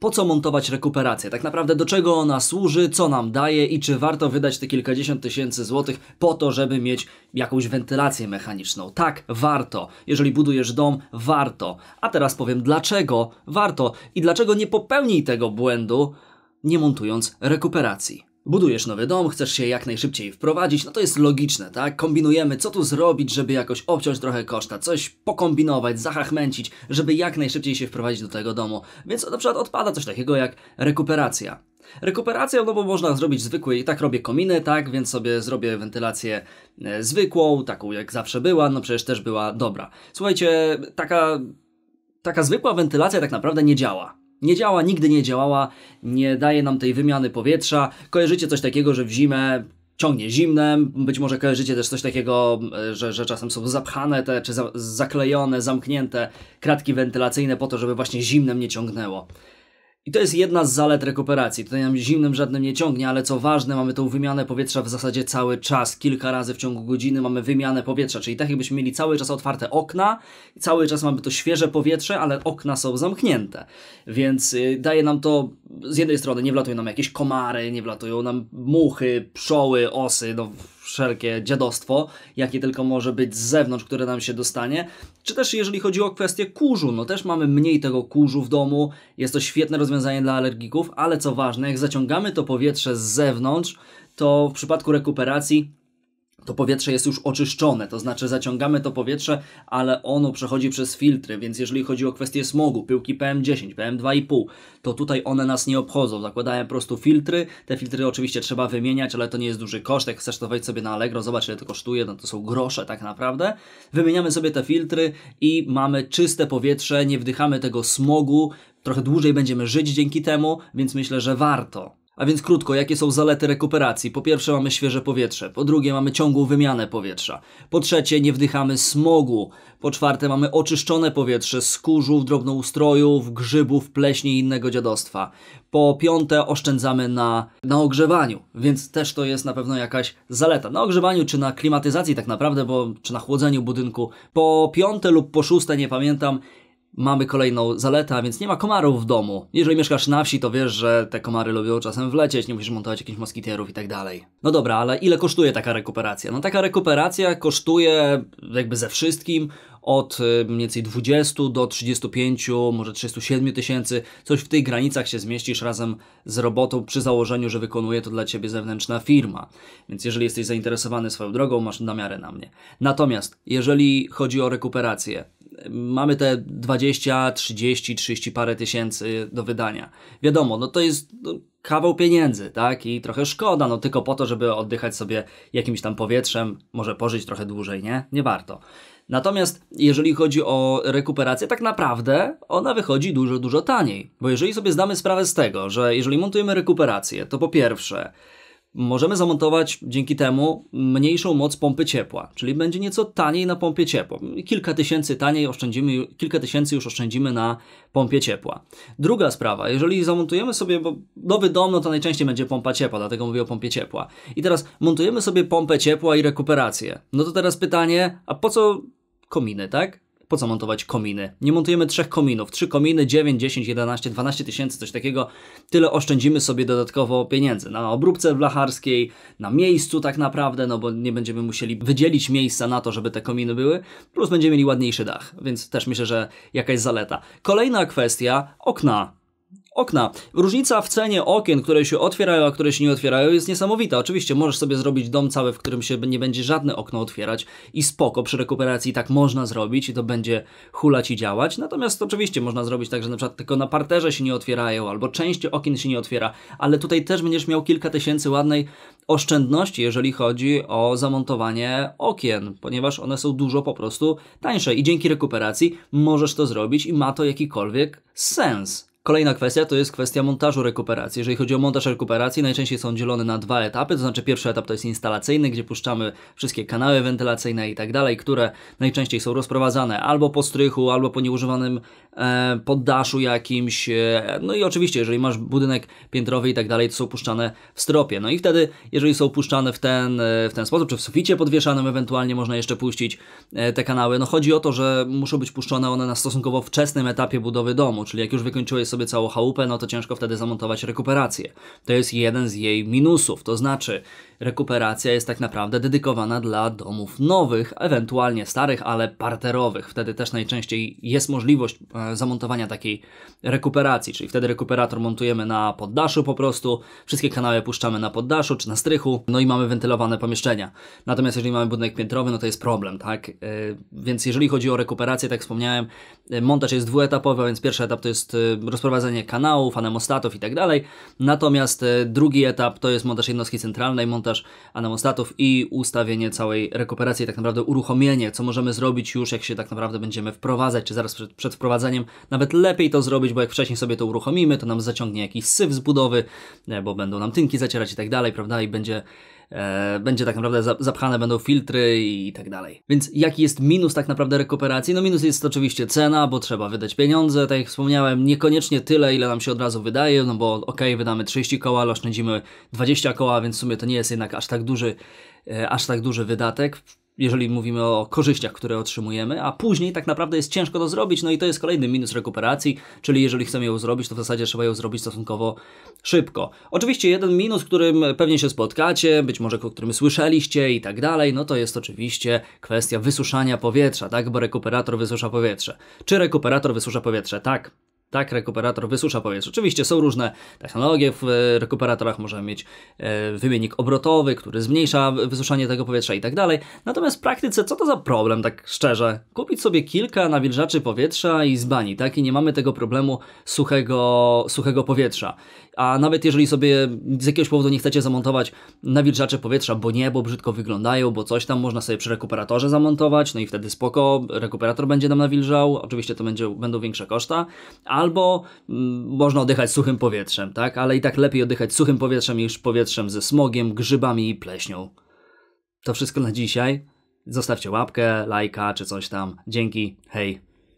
po co montować rekuperację? Tak naprawdę do czego ona służy, co nam daje i czy warto wydać te kilkadziesiąt tysięcy złotych po to, żeby mieć jakąś wentylację mechaniczną? Tak, warto. Jeżeli budujesz dom, warto. A teraz powiem dlaczego warto i dlaczego nie popełnij tego błędu, nie montując rekuperacji. Budujesz nowy dom, chcesz się jak najszybciej wprowadzić, no to jest logiczne, tak? Kombinujemy, co tu zrobić, żeby jakoś obciąć trochę koszta, coś pokombinować, zahachmęcić, żeby jak najszybciej się wprowadzić do tego domu. Więc na przykład odpada coś takiego jak rekuperacja. Rekuperacja, no bo można zrobić zwykły, i tak robię kominy, tak, więc sobie zrobię wentylację e, zwykłą, taką jak zawsze była, no przecież też była dobra. Słuchajcie, taka, taka zwykła wentylacja tak naprawdę nie działa. Nie działa, nigdy nie działała, nie daje nam tej wymiany powietrza. Kojarzycie coś takiego, że w zimę ciągnie zimnem, być może kojarzycie też coś takiego, e, że, że czasem są zapchane te, czy za, zaklejone, zamknięte kratki wentylacyjne po to, żeby właśnie zimnem nie ciągnęło. I to jest jedna z zalet rekuperacji. Tutaj nam zimnym żadnym nie ciągnie, ale co ważne, mamy tą wymianę powietrza w zasadzie cały czas. Kilka razy w ciągu godziny mamy wymianę powietrza, czyli tak jakbyśmy mieli cały czas otwarte okna, i cały czas mamy to świeże powietrze, ale okna są zamknięte. Więc y, daje nam to z jednej strony, nie wlatują nam jakieś komary, nie wlatują nam muchy, pszczoły, osy, no wszelkie dziadostwo, jakie tylko może być z zewnątrz, które nam się dostanie. Czy też jeżeli chodzi o kwestię kurzu, no też mamy mniej tego kurzu w domu, jest to świetne rozwiązanie dla alergików, ale co ważne, jak zaciągamy to powietrze z zewnątrz, to w przypadku rekuperacji to powietrze jest już oczyszczone, to znaczy zaciągamy to powietrze, ale ono przechodzi przez filtry, więc jeżeli chodzi o kwestię smogu, pyłki PM10, PM2,5, to tutaj one nas nie obchodzą. Zakładałem po prostu filtry, te filtry oczywiście trzeba wymieniać, ale to nie jest duży koszt, jak chcesz to wejść sobie na Allegro, zobacz ile to kosztuje, no to są grosze tak naprawdę. Wymieniamy sobie te filtry i mamy czyste powietrze, nie wdychamy tego smogu, trochę dłużej będziemy żyć dzięki temu, więc myślę, że warto. A więc krótko, jakie są zalety rekuperacji? Po pierwsze mamy świeże powietrze, po drugie mamy ciągłą wymianę powietrza, po trzecie nie wdychamy smogu, po czwarte mamy oczyszczone powietrze z kurzów, drobnoustrojów, grzybów, pleśni i innego dziadostwa. Po piąte oszczędzamy na, na ogrzewaniu, więc też to jest na pewno jakaś zaleta. Na ogrzewaniu czy na klimatyzacji tak naprawdę, bo czy na chłodzeniu budynku. Po piąte lub po szóste, nie pamiętam, mamy kolejną zaletę, a więc nie ma komarów w domu. Jeżeli mieszkasz na wsi, to wiesz, że te komary lubią czasem wlecieć, nie musisz montować jakichś moskitierów i tak dalej. No dobra, ale ile kosztuje taka rekuperacja? No taka rekuperacja kosztuje jakby ze wszystkim od y, mniej więcej 20 do 35, może 37 tysięcy, coś w tych granicach się zmieścisz razem z robotą przy założeniu, że wykonuje to dla Ciebie zewnętrzna firma. Więc jeżeli jesteś zainteresowany swoją drogą, masz namiarę na mnie. Natomiast jeżeli chodzi o rekuperację, mamy te 20, 30, 30 parę tysięcy do wydania. Wiadomo, no to jest no, kawał pieniędzy, tak? I trochę szkoda, no tylko po to, żeby oddychać sobie jakimś tam powietrzem, może pożyć trochę dłużej, nie? Nie warto. Natomiast jeżeli chodzi o rekuperację, tak naprawdę ona wychodzi dużo, dużo taniej. Bo jeżeli sobie zdamy sprawę z tego, że jeżeli montujemy rekuperację, to po pierwsze, możemy zamontować dzięki temu mniejszą moc pompy ciepła, czyli będzie nieco taniej na pompie ciepła. Kilka tysięcy taniej oszczędzimy, kilka tysięcy już oszczędzimy na pompie ciepła. Druga sprawa, jeżeli zamontujemy sobie, bo nowy dom, no to najczęściej będzie pompa ciepła, dlatego mówię o pompie ciepła. I teraz montujemy sobie pompę ciepła i rekuperację. No to teraz pytanie, a po co kominy, tak? po co montować kominy? Nie montujemy trzech kominów, trzy kominy, 9, 10, 11, 12 tysięcy, coś takiego. Tyle oszczędzimy sobie dodatkowo pieniędzy na obróbce blacharskiej, na miejscu tak naprawdę, no bo nie będziemy musieli wydzielić miejsca na to, żeby te kominy były, plus będziemy mieli ładniejszy dach, więc też myślę, że jakaś zaleta. Kolejna kwestia, okna okna. Różnica w cenie okien, które się otwierają, a które się nie otwierają jest niesamowita. Oczywiście możesz sobie zrobić dom cały, w którym się nie będzie żadne okno otwierać i spoko, przy rekuperacji tak można zrobić i to będzie hulać i działać. Natomiast oczywiście można zrobić tak, że na przykład tylko na parterze się nie otwierają albo część okien się nie otwiera, ale tutaj też będziesz miał kilka tysięcy ładnej oszczędności, jeżeli chodzi o zamontowanie okien, ponieważ one są dużo po prostu tańsze i dzięki rekuperacji możesz to zrobić i ma to jakikolwiek sens. Kolejna kwestia to jest kwestia montażu rekuperacji. Jeżeli chodzi o montaż rekuperacji, najczęściej są dzielone na dwa etapy, to znaczy pierwszy etap to jest instalacyjny, gdzie puszczamy wszystkie kanały wentylacyjne i tak dalej, które najczęściej są rozprowadzane albo po strychu, albo po nieużywanym e, poddaszu jakimś. E, no i oczywiście, jeżeli masz budynek piętrowy i tak dalej, to są puszczane w stropie. No i wtedy, jeżeli są puszczane w ten, e, w ten sposób, czy w suficie podwieszanym ewentualnie można jeszcze puścić e, te kanały, no chodzi o to, że muszą być puszczone one na stosunkowo wczesnym etapie budowy domu, czyli jak już wykończyłeś sobie sobie całą chałupę, no to ciężko wtedy zamontować rekuperację. To jest jeden z jej minusów, to znaczy Rekuperacja jest tak naprawdę dedykowana dla domów nowych, ewentualnie starych, ale parterowych. Wtedy też najczęściej jest możliwość e, zamontowania takiej rekuperacji, czyli wtedy rekuperator montujemy na poddaszu po prostu, wszystkie kanały puszczamy na poddaszu czy na strychu, no i mamy wentylowane pomieszczenia. Natomiast jeżeli mamy budynek piętrowy, no to jest problem, tak? E, więc jeżeli chodzi o rekuperację, tak wspomniałem, e, montaż jest dwuetapowy, więc pierwszy etap to jest rozprowadzenie kanałów, anemostatów i tak dalej. Natomiast drugi etap to jest montaż jednostki centralnej, montaż sabotaż anamostatów i ustawienie całej rekuperacji, tak naprawdę uruchomienie, co możemy zrobić już, jak się tak naprawdę będziemy wprowadzać, czy zaraz przed, przed wprowadzeniem. Nawet lepiej to zrobić, bo jak wcześniej sobie to uruchomimy, to nam zaciągnie jakiś syf z budowy, e, bo będą nam tynki zacierać i tak dalej, prawda, i będzie e, będzie tak naprawdę zapchane będą filtry i tak dalej. Więc jaki jest minus tak naprawdę rekuperacji? No minus jest oczywiście cena, bo trzeba wydać pieniądze, tak jak wspomniałem, niekoniecznie tyle, ile nam się od razu wydaje, no bo ok, wydamy 30 koła, ale oszczędzimy 20 koła, więc w sumie to nie jest jednak aż tak duży, e, aż tak duży wydatek jeżeli mówimy o korzyściach, które otrzymujemy, a później tak naprawdę jest ciężko to zrobić, no i to jest kolejny minus rekuperacji, czyli jeżeli chcemy ją zrobić, to w zasadzie trzeba ją zrobić stosunkowo szybko. Oczywiście jeden minus, którym pewnie się spotkacie, być może o którym słyszeliście i tak dalej, no to jest oczywiście kwestia wysuszania powietrza, tak, bo rekuperator wysusza powietrze. Czy rekuperator wysusza powietrze? Tak, tak rekuperator wysusza powietrze. Oczywiście są różne technologie w e, rekuperatorach, możemy mieć e, wymiennik obrotowy, który zmniejsza wysuszanie tego powietrza i tak dalej. Natomiast w praktyce co to za problem, tak szczerze? Kupić sobie kilka nawilżaczy powietrza i zbani, tak? I nie mamy tego problemu suchego, suchego powietrza. A nawet jeżeli sobie z jakiegoś powodu nie chcecie zamontować nawilżaczy powietrza, bo nie, bo brzydko wyglądają, bo coś tam można sobie przy rekuperatorze zamontować, no i wtedy spoko, rekuperator będzie nam nawilżał, oczywiście to będzie, będą większe koszta, a albo mm, można oddychać suchym powietrzem, tak? Ale i tak lepiej oddychać suchym powietrzem niż powietrzem ze smogiem, grzybami i pleśnią. To wszystko na dzisiaj. Zostawcie łapkę, lajka czy coś tam. Dzięki, hej.